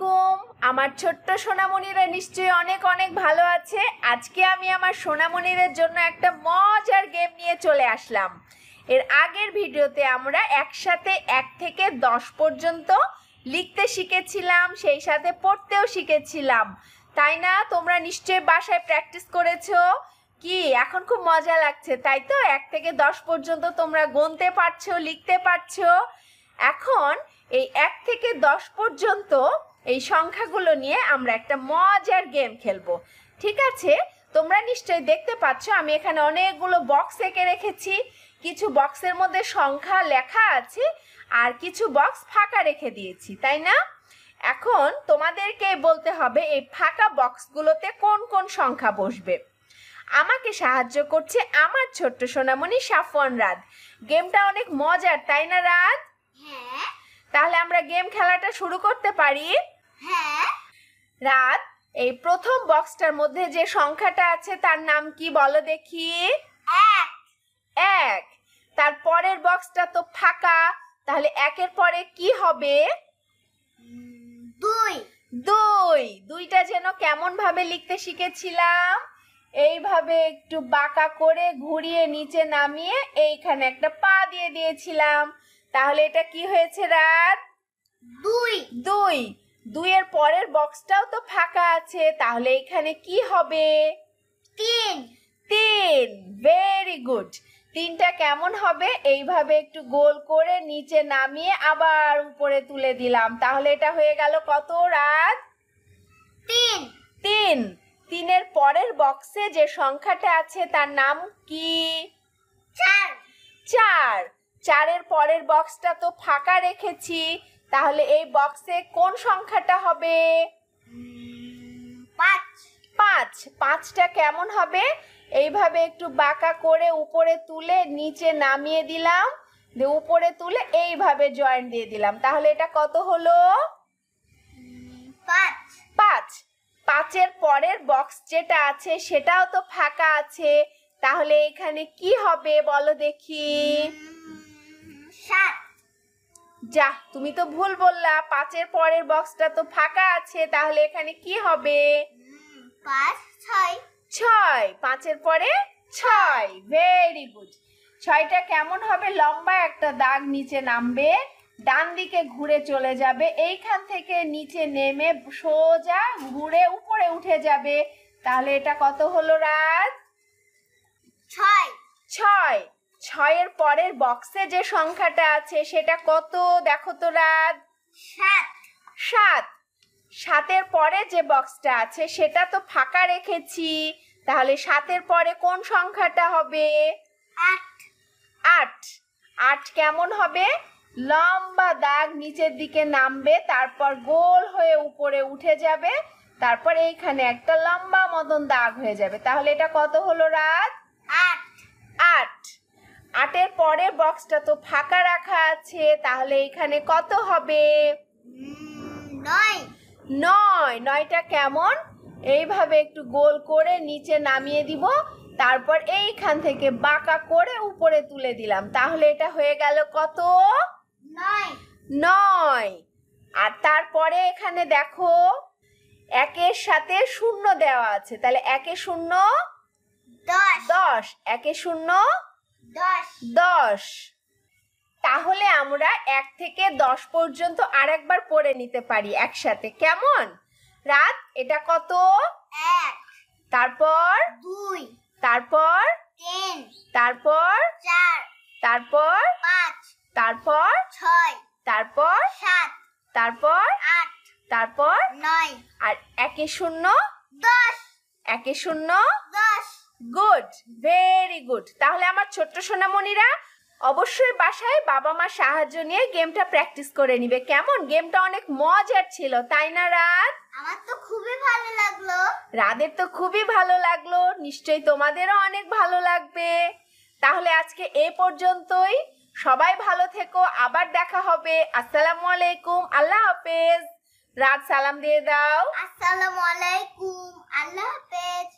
আলাইকুম আমার ছোট্ট সোনামণিরা নিশ্চয়ই অনেক অনেক ভালো আছে আজকে আমি আমার সোনামণিরের জন্য একটা মজার গেম নিয়ে চলে আসলাম এর আগের ভিডিওতে আমরা একসাথে এক থেকে দশ পর্যন্ত লিখতে শিখেছিলাম সেই সাথে পড়তেও শিখেছিলাম তাই না তোমরা নিশ্চয়ই বাসায় প্র্যাকটিস করেছো কি এখন খুব মজা লাগছে তাই তো এক থেকে দশ পর্যন্ত তোমরা গুনতে পারছো লিখতে পারছো এখন এই এক থেকে দশ পর্যন্ত এই সংখ্যাগুলো নিয়ে আমরা একটা মজার গেম খেলবো ঠিক আছে তোমরা নিশ্চয়ই দেখতে পাচ্ছ আমি এখানে অনেকগুলো বক্স এঁকে রেখেছি কিছু বক্সের মধ্যে সংখ্যা লেখা আছে আর কিছু বক্স ফাঁকা রেখে দিয়েছি তাই না এখন তোমাদেরকে বলতে হবে এই ফাঁকা বক্সগুলোতে কোন কোন সংখ্যা বসবে আমাকে সাহায্য করছে আমার ছোট্ট সোনামণি সাফওয়ান রাত গেমটা অনেক মজার তাই না রাত হ্যাঁ। তাহলে আমরা গেম খেলাটা শুরু করতে পারি হ্যাঁ রাত এই প্রথম বক্সটার মধ্যে যে সংখ্যাটা আছে তার নাম কি বলো দেখি এক এক তার পরের বক্সটা তো ফাঁকা তাহলে একের পরে কি হবে দুই দুই দুইটা যেন কেমন ভাবে লিখতে শিখেছিলাম এইভাবে একটু বাঁকা করে ঘুরিয়ে নিচে নামিয়ে এইখানে একটা পা দিয়ে দিয়েছিলাম তাহলে এটা কি হয়েছে রাত দুই দুই দুইয়ের পরের বক্সটাও তো ফাঁকা আছে তাহলে এখানে কি হবে তিন তিন ভেরি গুড তিনটা কেমন হবে এইভাবে একটু গোল করে নিচে নামিয়ে আবার উপরে তুলে দিলাম তাহলে এটা হয়ে গেল কত রাত তিন তিন তিনের পরের বক্সে যে সংখ্যাটা আছে তার নাম কি চার চার চারের পরের বক্সটা তো ফাঁকা রেখেছি তাহলে এই বক্সে কোন সংখ্যাটা হবে পাঁচ পাঁচ পাঁচটা কেমন হবে এইভাবে একটু বাঁকা করে উপরে তুলে নিচে নামিয়ে দিলাম দিয়ে উপরে তুলে এইভাবে জয়েন্ট দিয়ে দিলাম তাহলে এটা কত হলো পাঁচ পাঁচ পাঁচের পরের বক্স যেটা আছে সেটাও তো ফাঁকা আছে তাহলে এখানে কি হবে বলো দেখি যা তুমি তো ভুল বললা পাঁচের পরের বক্সটা তো ফাঁকা আছে তাহলে এখানে কি হবে পাঁচ ছয় ছয় পাঁচের পরে ছয় ভেরি গুড ছয়টা কেমন হবে লম্বা একটা দাগ নিচে নামবে ডান দিকে ঘুরে চলে যাবে এইখান থেকে নিচে নেমে সোজা ঘুরে উপরে উঠে যাবে তাহলে এটা কত হলো রাত ছয় ছয়ের পরের বক্সে যে সংখ্যাটা আছে সেটা কত দেখো তো রাত সাত সাত সাতের পরে যে বক্সটা আছে সেটা তো ফাঁকা রেখেছি তাহলে সাতের পরে কোন সংখ্যাটা হবে আট আট আট কেমন হবে লম্বা দাগ নিচের দিকে নামবে তারপর গোল হয়ে উপরে উঠে যাবে তারপর এইখানে একটা লম্বা মতন দাগ হয়ে যাবে তাহলে এটা কত হলো রাত আট আট আটের পরের বক্সটা তো ফাঁকা রাখা আছে তাহলে এখানে কত হবে নয় নয় নয়টা কেমন এইভাবে একটু গোল করে নিচে নামিয়ে দিব তারপর এইখান থেকে বাঁকা করে উপরে তুলে দিলাম তাহলে এটা হয়ে গেল কত নয় নয় আর তারপরে এখানে দেখো একের সাথে শূন্য দেওয়া আছে তাহলে একে শূন্য দশ একে শূন্য দশ তাহলে আমরা এক থেকে দশ পর্যন্ত আর একবার পড়ে নিতে পারি একসাথে কেমন রাত এটা কত এক তারপর দুই তারপর তিন তারপর চার তারপর পাঁচ তারপর ছয় তারপর সাত তারপর আট তারপর নয় আর একে শূন্য দশ একে শূন্য দশ গুড ভেরি গুড তাহলে আমার ছোট্ট সোনামণিরা অবশ্যই বাসায় বাবা মা সাহায্য নিয়ে গেমটা প্র্যাকটিস করে নিবে কেমন গেমটা অনেক মজার ছিল তাই না রাত আমার তো খুবই ভালো লাগলো রাদের তো খুবই ভালো লাগলো নিশ্চয়ই তোমাদেরও অনেক ভালো লাগবে তাহলে আজকে এ পর্যন্তই সবাই ভালো থেকো আবার দেখা হবে আসসালামু আলাইকুম আল্লাহ হাফেজ রাত সালাম দিয়ে দাও আসসালামু আলাইকুম আল্লাহ হাফেজ